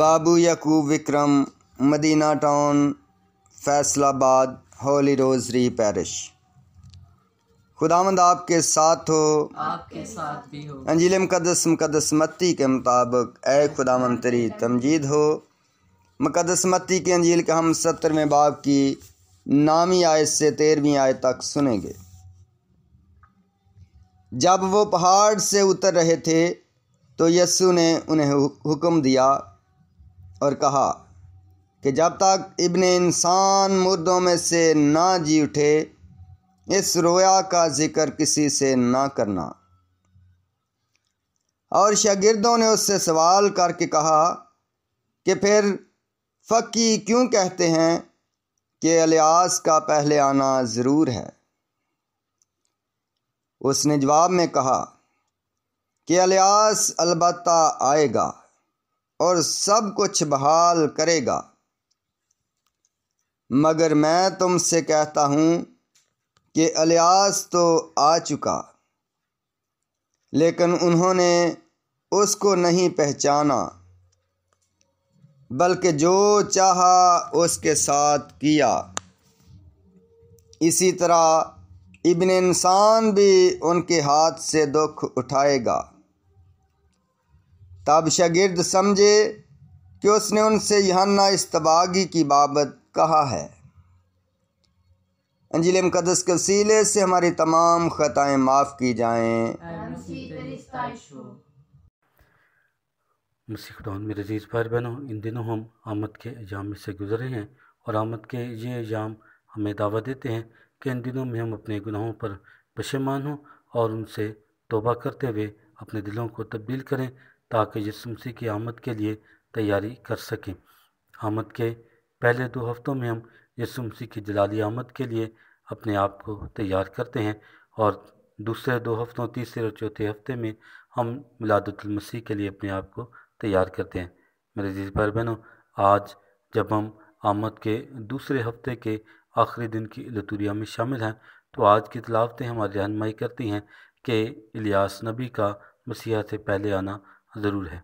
बाबू Yaqub Vikram Madina town Faisalabad holy rosary parish खुदामंद आपके साथ हो आपके साथ भी हो अंजील मुकदस मुकदस मत्ती के मुताबिक ए खुदामंद तेरी तमजीद हो मुकदस मत्ती की अंजील के हम सत्तरवें बाब की नामी आयत से तेरहवीं आयत तक सुनेंगे जब वो पहाड़ से उतर रहे थे तो यस्सु ने उन्हें हुक्म दिया और कहा कि जब तक इबन इंसान मुर्दों में से ना जी उठे इस रोया का जिक्र किसी से ना करना और शागिर्दों ने उससे सवाल करके कहा कि फिर फ़की क्यों कहते हैं कि अलियास का पहले आना ज़रूर है उसने जवाब में कहा कि अलियास अलबत् आएगा और सब कुछ बहाल करेगा मगर मैं तुमसे कहता हूँ कि अलियास तो आ चुका लेकिन उन्होंने उसको नहीं पहचाना बल्कि जो चाहा उसके साथ किया इसी तरह इबन इंसान भी उनके हाथ से दुख उठाएगा तब शागिर्द समझे कि उसने उनसे यहन्ना इस्तबागी की बाबत कहा है अंजिल मुकदस के वसीले से हमारी तमाम ख़ताएँ माफ़ की जाएँ मसीह मेरे अजीज़ भाई बहनों इन दिनों हम आमद के एजाम में से गुजरे हैं और आमद के ये एजाम हमें दावा देते हैं कि इन दिनों में हम अपने गुनाहों पर पशेमान हों और उनसे तोबा करते हुए अपने दिलों को तब्दील करें ताकि यीशु की आमद के लिए तैयारी कर सकें आमद के पहले दो हफ्तों में हम यीशु की जलाली आमद के लिए अपने आप को तैयार करते हैं और दूसरे दो हफ्तों तीसरे और चौथे हफ्ते में हम मिलादुलमसीह के लिए अपने आप को तैयार करते हैं मेरे जिस भाई बहनों आज जब हम आमद के दूसरे हफ्ते के आखिरी दिन की लतूरिया में शामिल हैं तो आज की तलावतें हमारी रहनमाई करती हैं कि इलियास नबी का मसीहा से पहले आना ज़रूर है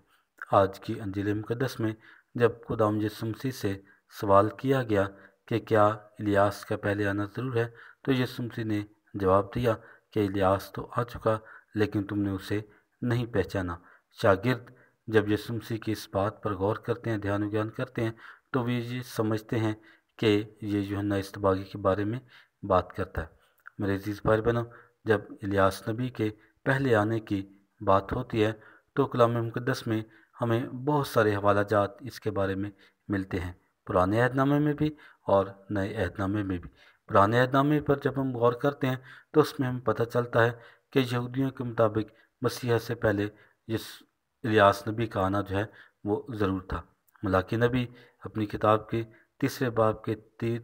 आज की अंजिल मुकदस में जब खुदाम यसमसी से सवाल किया गया कि क्या इलियास का पहले आना ज़रूर है तो यसुमसी ने जवाब दिया कि इलियास तो आ चुका लेकिन तुमने उसे नहीं पहचाना शागिर्द जब यसुमसी की इस बात पर गौर करते हैं ध्यान ज्ञान करते हैं तो वे ये समझते हैं कि ये योहन्ना इस्तबागी के बारे में बात करता है मेरे अजीज़ भाई बहनों जब इलियास नबी के पहले आने की बात होती है तो कलाम मुक़दस में हमें बहुत सारे हवाला जात इसके बारे में मिलते हैं पुराने अहदनामे में भी और नए अहदनामे में भी पुराने अहदनामे पर जब हम गौर करते हैं तो उसमें हमें पता चलता है कि यहूदियों के मुताबिक मसीहा से पहले जिस इलियास नबी का आना जो है वो ज़रूर था मलाकी नबी अपनी किताब के तीसरे बाब के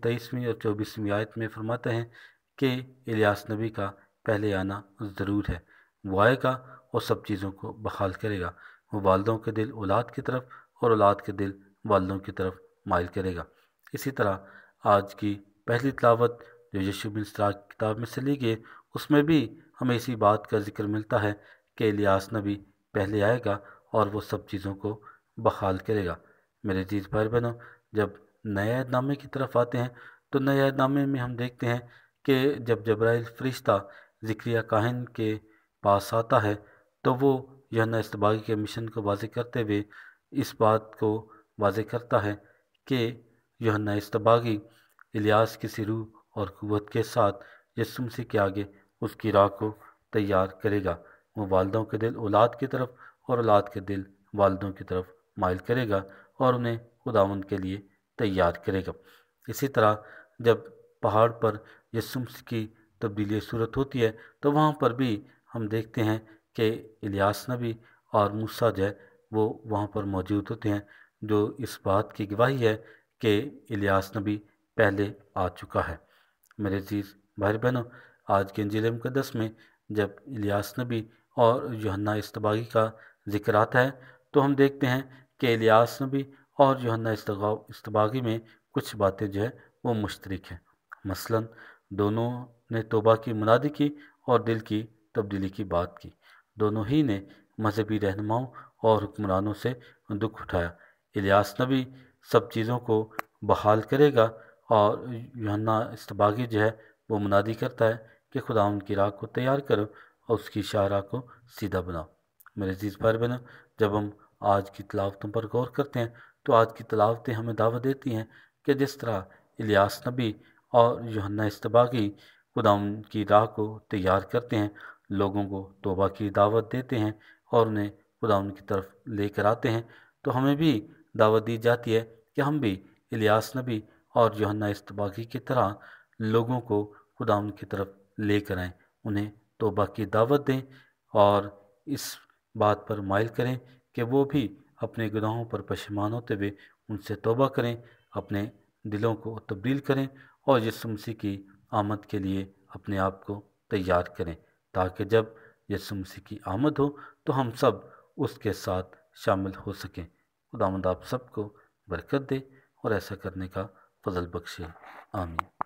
तेईसवीं और चौबीसवीं आयत में फरमाते हैं कि इलियास नबी का पहले आना ज़रूर है वो आएगा वो सब चीज़ों को बहाल करेगा वो वालदों के दिल औलाद की तरफ और औलाद के दिल वालदों की तरफ माइल करेगा इसी तरह आज की पहली तलावत जो यशुबिन सराज किताब में से ली गई उसमें भी हमें इसी बात का जिक्र मिलता है कि इलियास नबी पहले आएगा और वो सब चीज़ों को बहाल करेगा मेरे जीत भाई बहनों जब नए नामे की तरफ आते हैं तो नए नामे में हम देखते हैं कि जब जब्राइल फरिश्ता ज़िक्रिया काहन के पास आता है तो वो यहना इस्तबागी के मिशन को वाज करते हुए इस बात को वाज करता है कि यहना इस्तबागी इलियास की सिरू और क़वत के साथ यसुमसी से के आगे उसकी राह को तैयार करेगा वो वालदों के दिल औलाद की तरफ और औलाद के दिल वालदों की तरफ मायल करेगा और उन्हें खुदावन के लिए तैयार करेगा इसी तरह जब पहाड़ पर यसुम्स की तब्दीली सूरत होती है तो वहाँ पर भी हम देखते हैं के इलियास नबी और मूसा जय वो वहाँ पर मौजूद होते हैं जो इस बात की गवाही है कि इलियास नबी पहले आ चुका है मेरे चीज भाई बहनों आज के जिले मुकदस में जब इलियास नबी और यहन्ना इस्तबागी का जिक्र आता है तो हम देखते हैं कि इलियास नबी और यहन्ना इस्तबागी में कुछ बातें जो है वो मुश्तरक हैं मसलन दोनों ने तोबा की मुनादी की और दिल की तब्दीली की बात की दोनों ही ने मजहबी रहनुमाओं और हुक्मरानों से दुख उठाया इलियास नबी सब चीज़ों को बहाल करेगा और यन्ना इस्तबागी जो है वो मुनादी करता है कि खुदा उनकी राह को तैयार करो और उसकी शाहरा को सीधा बनाओ मेरे जीज पर बनो जब हम आज की तलावतों पर गौर करते हैं तो आज की तलावतें हमें दावा देती हैं कि जिस तरह इलियास नबी और यहन्ना इस्तबागी खुदा उनकी राह को तैयार करते हैं लोगों को तोबा की दावत देते हैं और उन्हें खुदा उनकी तरफ लेकर आते हैं तो हमें भी दावत दी जाती है कि हम भी इलियास नबी और योहन्ना इस्तबाकी की तरह लोगों को खुदा उनकी तरफ लेकर आएँ उन्हें तोबा की दावत दें और इस बात पर माइल करें कि वो भी अपने गुनाहों पर पशमान होते हुए उनसे तोबा करें अपने दिलों को तब्दील करें और जिस मसीह की आमद के लिए अपने आप को तैयार करें ताकि जब यसु मसीह की आमद हो तो हम सब उसके साथ शामिल हो सकें खुदा आप सबको बरकत दे और ऐसा करने का फजल बख्शे आमीन